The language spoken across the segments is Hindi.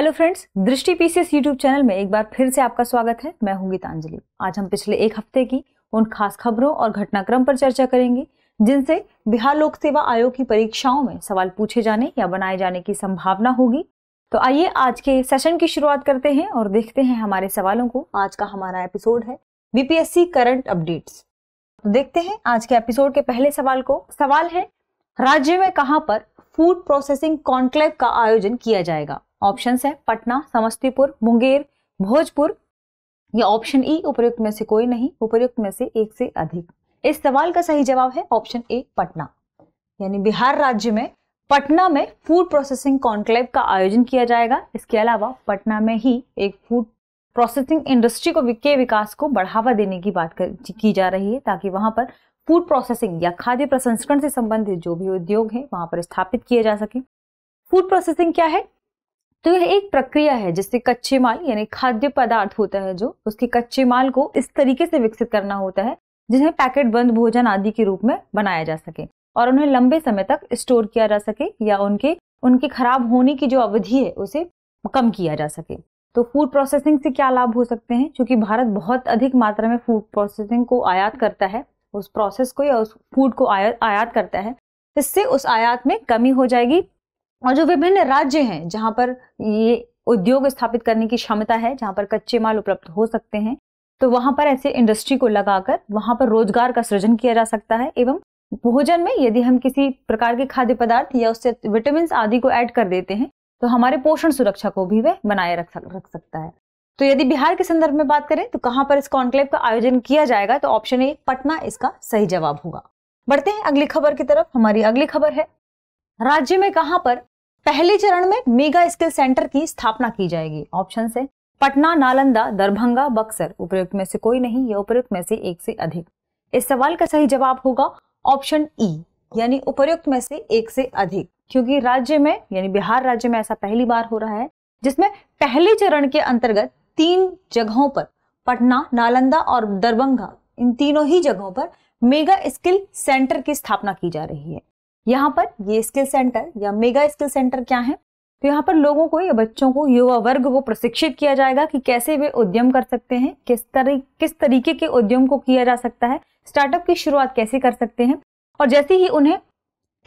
hello friends Drishti PCS YouTube channel में एक बार फिर से आपका स्वागत है मैं हूं गीतांजलि आज हम पिछले एक हफ्ते की उन खास खबरों और घटनाक्रम पर चर्चा करेंगे जिनसे बिहार लोक सेवा आयोग की परीक्षाओं में सवाल पूछे जाने या बनाए जाने की संभावना होगी तो आइए आज के सेशन की शुरुआत करते हैं और देखते हैं हमारे सवालों को आज का हमारा एपिसोड है बीपीएससी करंट अपडेट्स तो देखते हैं आज के एपिसोड के पहले सवाल को सवाल है राज्य में कहाँ पर फूड प्रोसेसिंग कॉन्क्लेव का आयोजन किया जाएगा ऑप्शन है पटना समस्तीपुर मुंगेर भोजपुर या ऑप्शन ई उपयुक्त में से कोई नहीं उपयुक्त में से एक से अधिक इस सवाल का सही जवाब है ऑप्शन ए पटना यानी बिहार राज्य में पटना में फूड प्रोसेसिंग कॉन्क्लेव का आयोजन किया जाएगा इसके अलावा पटना में ही एक फूड प्रोसेसिंग इंडस्ट्री को के विकास को बढ़ावा देने की बात कर, की जा रही है ताकि वहां पर फूड प्रोसेसिंग या खाद्य प्रसंस्करण से संबंधित जो भी उद्योग हैं वहां पर स्थापित किए जा सके फूड प्रोसेसिंग क्या है तो यह एक प्रक्रिया है जिससे कच्चे माल यानी खाद्य पदार्थ होता है जो उसके कच्चे माल को इस तरीके से विकसित करना होता है जिन्हें पैकेट बंद भोजन आदि के रूप में बनाया जा सके और उन्हें लंबे समय तक स्टोर किया जा सके या उनके उनके खराब होने की जो अवधि है उसे कम किया जा सके तो फूड प्रोसेसिंग से क्या लाभ हो सकते हैं क्योंकि भारत बहुत अधिक मात्रा में फूड प्रोसेसिंग को आयात करता है उस प्रोसेस को या उस फूड को आयात आयात करता है इससे उस आयात में कमी हो जाएगी और जो विभिन्न राज्य हैं जहाँ पर ये उद्योग स्थापित करने की क्षमता है जहाँ पर कच्चे माल उपलब्ध हो सकते हैं तो वहाँ पर ऐसे इंडस्ट्री को लगाकर वहाँ पर रोजगार का सृजन किया जा सकता है एवं भोजन में यदि हम किसी प्रकार के खाद्य पदार्थ या उससे विटामिन आदि को ऐड कर देते हैं तो हमारे पोषण सुरक्षा को भी वह बनाए रख रख सकता है तो यदि बिहार के संदर्भ में बात करें तो कहाँ पर इस कॉन्क्लेव का आयोजन किया जाएगा तो ऑप्शन ए पटना इसका सही जवाब होगा बढ़ते हैं अगली खबर की तरफ हमारी अगली खबर है राज्य में कहाँ पर पहले चरण में मेगा स्किल सेंटर की स्थापना की जाएगी ऑप्शन से पटना नालंदा दरभंगा बक्सर उपयुक्त में से कोई नहीं या उपयुक्त में से एक से अधिक इस सवाल का सही जवाब होगा ऑप्शन ई यानी उपयुक्त में से एक से अधिक क्योंकि राज्य में यानी बिहार राज्य में ऐसा पहली बार हो रहा है जिसमें पहले चरण के अंतर्गत तीन जगहों पर पटना नालंदा और दरभंगा इन तीनों ही जगहों पर मेगा स्किल सेंटर की स्थापना की जा रही है यहाँ पर ये स्किल सेंटर या मेगा स्किल सेंटर क्या है तो यहाँ पर लोगों को या बच्चों को युवा वर्ग को प्रशिक्षित किया जाएगा कि कैसे वे उद्यम कर सकते हैं किस तरह किस तरीके के उद्यम को किया जा सकता है स्टार्टअप की शुरुआत कैसे कर सकते हैं और जैसे ही उन्हें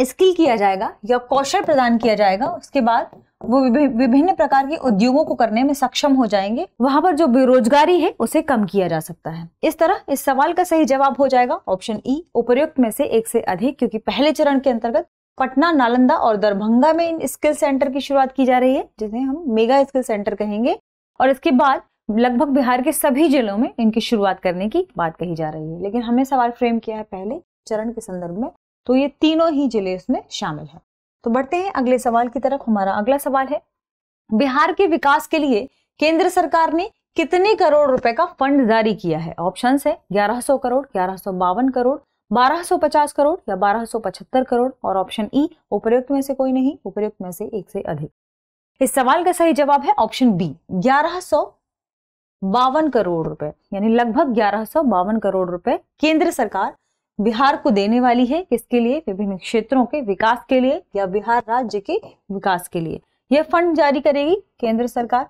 स्किल किया जाएगा या कौशल प्रदान किया जाएगा उसके बाद वो विभिन्न प्रकार के उद्योगों को करने में सक्षम हो जाएंगे वहां पर जो बेरोजगारी है उसे कम किया जा सकता है इस तरह इस सवाल का सही जवाब हो जाएगा ऑप्शन ई e, उपयुक्त में से एक से अधिक क्योंकि पहले चरण के अंतर्गत पटना नालंदा और दरभंगा में इन स्किल सेंटर की शुरुआत की जा रही है जिसे हम मेगा स्किल सेंटर कहेंगे और इसके बाद लगभग बिहार के सभी जिलों में इनकी शुरुआत करने की बात कही जा रही है लेकिन हमने सवाल फ्रेम किया है पहले चरण के संदर्भ में तो ये तीनों ही जिले इसमें शामिल है तो बढ़ते हैं अगले सवाल की तरफ हमारा अगला सवाल है बिहार के विकास के लिए केंद्र सरकार ने कितने करोड़ रुपए का फंड जारी किया है ऑप्शन है ग्यारह करोड़ ग्यारह करोड़ 1250 करोड़ या 1275 करोड़ और ऑप्शन ई उपयुक्त में से कोई नहीं उपयुक्त में से एक से अधिक इस सवाल का सही जवाब है ऑप्शन बी ग्यारह बावन करोड़ रुपए यानी लगभग ग्यारह बावन करोड़ रुपए केंद्र सरकार बिहार को देने वाली है किसके लिए विभिन्न क्षेत्रों के विकास के लिए या बिहार राज्य के विकास के लिए यह फंड जारी करेगी केंद्र सरकार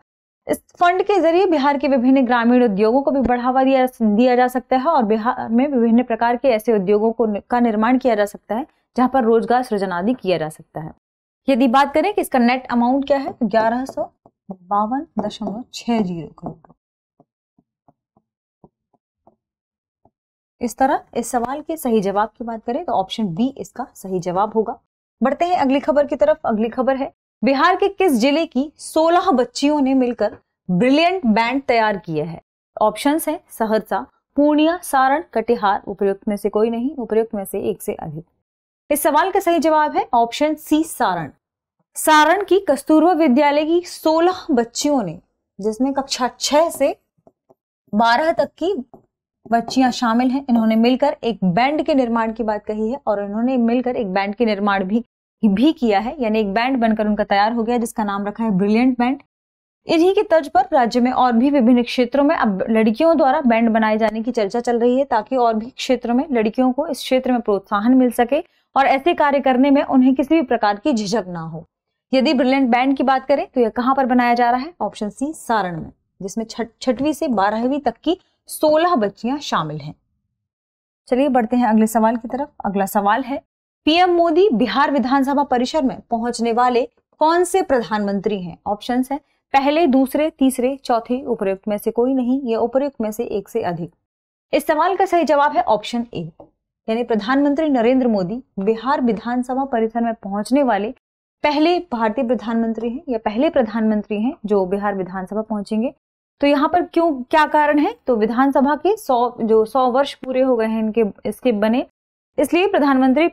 इस फंड के जरिए बिहार के विभिन्न ग्रामीण उद्योगों को भी बढ़ावा दिया दिया जा सकता है और बिहार में विभिन्न प्रकार के ऐसे उद्योगों को का निर्माण किया जा सकता है जहां पर रोजगार सृजन आदि किया जा सकता है यदि बात करें कि इसका नेट अमाउंट क्या है तो ग्यारह सौ बावन दशमलव छह जीरो करोड़ इस तरह इस सवाल के सही जवाब की बात करें तो ऑप्शन बी इसका सही जवाब होगा बढ़ते हैं अगली खबर की तरफ अगली खबर है बिहार के किस जिले की 16 बच्चियों ने मिलकर ब्रिलियंट बैंड तैयार किया है ऑप्शन है सहरसा पूर्णिया सारण कटिहार उपयुक्त में से कोई नहीं उपयुक्त में से एक से अधिक इस सवाल का सही जवाब है ऑप्शन सी सारण सारण की कस्तूरबा विद्यालय की 16 बच्चियों ने जिसमें कक्षा 6 से 12 तक की बच्चियां शामिल हैं इन्होंने मिलकर एक बैंड के निर्माण की बात कही है और इन्होंने मिलकर एक बैंड के निर्माण भी भी किया है यानी एक बैंड बनकर उनका तैयार हो गया जिसका नाम रखा है ब्रिलियंट बैंड इन्हीं के तर्ज पर राज्य में और भी विभिन्न क्षेत्रों में अब लड़कियों द्वारा बैंड बनाए जाने की चर्चा चल रही है ताकि और भी क्षेत्रों में लड़कियों को इस क्षेत्र में प्रोत्साहन मिल सके और ऐसे कार्य करने में उन्हें किसी भी प्रकार की झिझक ना हो यदि ब्रिलियंट बैंड की बात करें तो यह कहाँ पर बनाया जा रहा है ऑप्शन सी सारण में जिसमें छठवीं से बारहवीं तक की सोलह बच्चियां शामिल हैं चलिए बढ़ते हैं अगले सवाल की तरफ अगला सवाल है पीएम मोदी बिहार विधानसभा परिसर में पहुंचने वाले कौन से प्रधानमंत्री हैं ऑप्शन है पहले दूसरे तीसरे चौथे उपयुक्त में से कोई नहीं या उपयुक्त में से एक से अधिक इस सवाल का सही जवाब है ऑप्शन ए यानी प्रधानमंत्री नरेंद्र मोदी बिहार विधानसभा परिसर में पहुंचने वाले पहले भारतीय प्रधानमंत्री हैं या पहले प्रधानमंत्री हैं जो बिहार विधानसभा पहुंचेंगे तो यहाँ पर क्यों क्या कारण है तो विधानसभा के सौ जो सौ वर्ष पूरे हो गए हैं इनके इसके बने इसलिए प्रधानमंत्री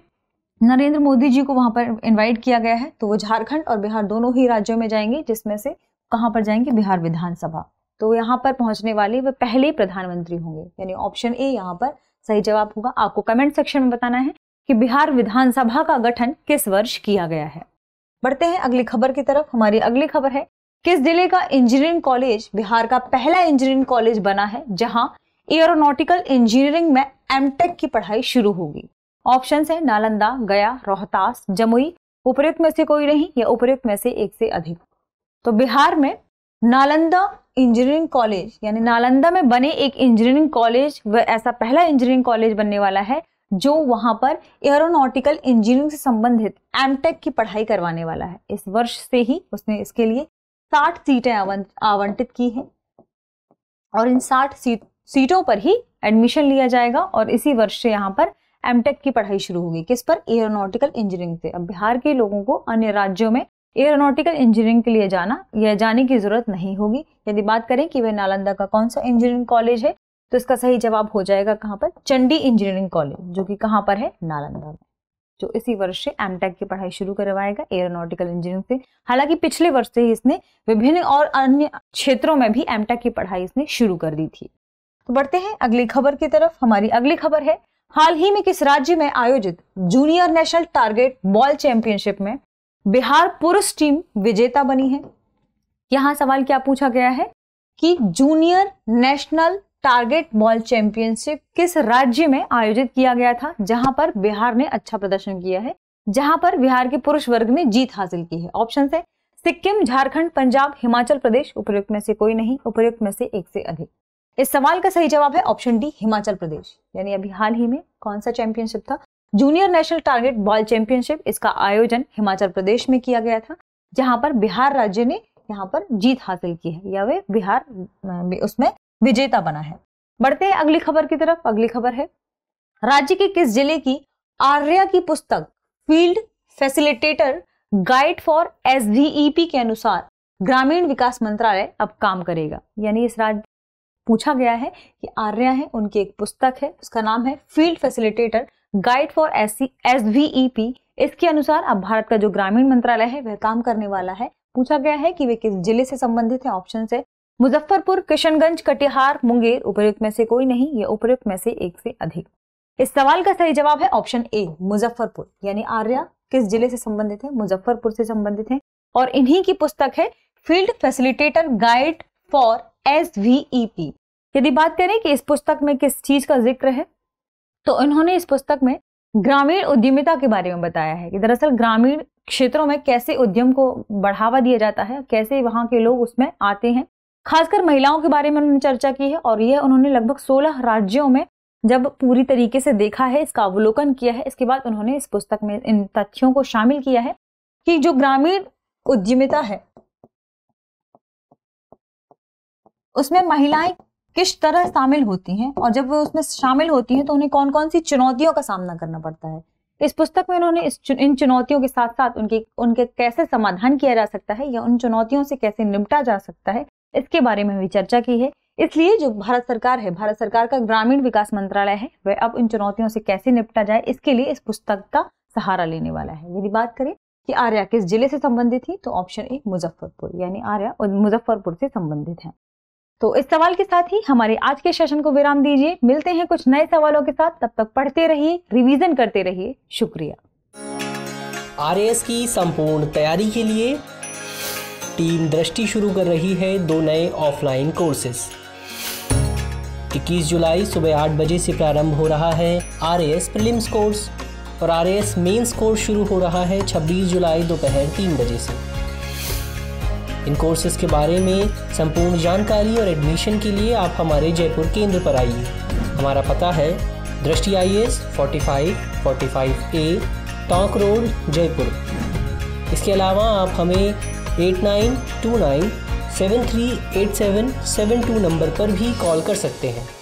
नरेंद्र मोदी जी को वहां पर इनवाइट किया गया है तो वो झारखंड और बिहार दोनों ही राज्यों में जाएंगे जिसमें से कहाँ पर जाएंगे बिहार विधानसभा तो यहाँ पर पहुंचने वाले वे पहले प्रधानमंत्री होंगे यानी ऑप्शन ए यहाँ पर सही जवाब होगा आपको कमेंट सेक्शन में बताना है कि बिहार विधानसभा का गठन किस वर्ष किया गया है बढ़ते हैं अगली खबर की तरफ हमारी अगली खबर है किस जिले का इंजीनियरिंग कॉलेज बिहार का पहला इंजीनियरिंग कॉलेज बना है जहां एयरोनोटिकल इंजीनियरिंग में एमटेक की पढ़ाई शुरू होगी ऑप्शन है नालंदा गया रोहतास जमुई उपरुक्त में से कोई नहीं या उपरुक्त में से एक से अधिक तो बिहार में नालंदा इंजीनियरिंग कॉलेज यानी नालंदा में बने एक इंजीनियरिंग कॉलेज वह ऐसा पहला इंजीनियरिंग कॉलेज बनने वाला है जो वहां पर एयरोनॉटिकल इंजीनियरिंग से संबंधित एमटेक की पढ़ाई करवाने वाला है इस वर्ष से ही उसने इसके लिए साठ सीटें आवंटित की हैं और इन साठ सीट, सीटों पर ही एडमिशन लिया जाएगा और इसी वर्ष से यहाँ पर एमटेक की पढ़ाई शुरू होगी किस पर एरोनॉटिकल इंजीनियरिंग से अब बिहार के लोगों को अन्य राज्यों में एरोनॉटिकल इंजीनियरिंग के लिए जाना या जाने की जरूरत नहीं होगी यदि बात करें कि वह नालंदा का कौन सा इंजीनियरिंग कॉलेज है तो इसका सही जवाब हो जाएगा कहाँ पर चंडी इंजीनियरिंग कॉलेज जो कि कहाँ पर है नालंदा में जो इसी वर्ष से एमटेक की पढ़ाई शुरू करवाएगा एरोनॉटिकल इंजीनियरिंग से हालांकि पिछले वर्ष से ही इसने विभिन्न और अन्य क्षेत्रों में भी एमटेक की पढ़ाई इसने शुरू कर दी थी तो बढ़ते हैं अगली खबर की तरफ हमारी अगली खबर है हाल ही में किस राज्य में आयोजित junior national target ball championship में बिहार पुरुष टीम विजेता बनी है यहां सवाल क्या पूछा गया है कि junior national target ball championship किस राज्य में आयोजित किया गया था जहां पर बिहार ने अच्छा प्रदर्शन किया है जहां पर बिहार के पुरुष वर्ग ने जीत हासिल की है ऑप्शन है सिक्किम झारखंड पंजाब हिमाचल प्रदेश उपयुक्त में से कोई नहीं उपयुक्त में से एक से अधिक इस सवाल का सही जवाब है ऑप्शन डी हिमाचल प्रदेश यानी अभी हाल ही में कौन सा चैंपियनशिप था junior national target ball championship इसका आयोजन हिमाचल प्रदेश में किया गया था जहां पर बिहार राज्य ने यहाँ पर जीत हासिल की है या वे बिहार उसमें विजेता बना है बढ़ते हैं अगली खबर की तरफ अगली खबर है राज्य के किस जिले की आर्या की पुस्तक field facilitator guide for S के अनुसार ग्रामीण विकास मंत्रालय अब काम करेगा यानी इस राज्य पूछा गया है कि आर्या है उनकी एक पुस्तक है उसका नाम है field facilitator guide for S C इसके अनुसार अब भारत का जो ग्रामीण मंत्रालय है वह काम करने वाला है पूछा गया है कि वे किस जिले से संबंधित है ऑप्शन है मुजफ्फरपुर किशनगंज कटिहार मुंगेर उपयुक्त में से कोई नहीं या उपयुक्त में से एक से अधिक इस सवाल का सही जवाब है ऑप्शन ए मुजफ्फरपुर यानी आर्या किस जिले से संबंधित है मुजफ्फरपुर से संबंधित है और इन्हीं की पुस्तक है field facilitator guide for S यदि बात करें कि इस पुस्तक में किस चीज का जिक्र है तो इन्होंने इस पुस्तक में ग्रामीण उद्यमिता के बारे में बताया है कि दरअसल ग्रामीण क्षेत्रों में कैसे उद्यम को बढ़ावा दिया जाता है कैसे वहां के लोग उसमें आते हैं खासकर महिलाओं के बारे में उन्होंने चर्चा की है और यह उन्होंने लगभग सोलह राज्यों में जब पूरी तरीके से देखा है इसका अवलोकन किया है इसके बाद उन्होंने इस पुस्तक में इन तथ्यों को शामिल किया है कि जो ग्रामीण उद्यमिता है उसमें महिलाएं किस तरह शामिल होती हैं और जब वो उसमें शामिल होती हैं तो उन्हें कौन कौन सी चुनौतियों का सामना करना पड़ता है इस पुस्तक में उन्होंने इस चु, इन चुनौतियों के साथ साथ उनके उनके कैसे समाधान किया जा सकता है या उन चुनौतियों से कैसे निपटा जा सकता है इसके बारे में भी चर्चा की है इसलिए जो भारत सरकार है भारत सरकार का ग्रामीण विकास मंत्रालय है वह अब इन चुनौतियों से कैसे निपटा जाए इसके लिए इस पुस्तक का सहारा लेने वाला है यदि बात करें कि आर्या किस जिले से संबंधित थी तो ऑप्शन ए मुजफ्फरपुर यानी आर्या मुजफ्फरपुर से संबंधित है तो इस सवाल के साथ ही हमारे आज के सेशन को विराम दीजिए मिलते हैं कुछ नए सवालों के साथ तब तक पढ़ते रहिए रिविजन करते रहिए शुक्रिया आर की संपूर्ण तैयारी के लिए टीम दृष्टि शुरू कर रही है दो नए ऑफलाइन कोर्सेस 21 जुलाई सुबह आठ बजे से प्रारंभ हो रहा है आर एस प्रिलिम्स कोर्स और आर एस मेन्स कोर्स शुरू हो रहा है 26 जुलाई दोपहर तीन बजे से इन कोर्सेज के बारे में संपूर्ण जानकारी और एडमिशन के लिए आप हमारे जयपुर केंद्र पर आइए हमारा पता है Drishti I S forty five forty five A Tonk road Jaipur इसके अलावा आप हमें eight nine two nine seven three eight seven seven two number पर भी कॉल कर सकते हैं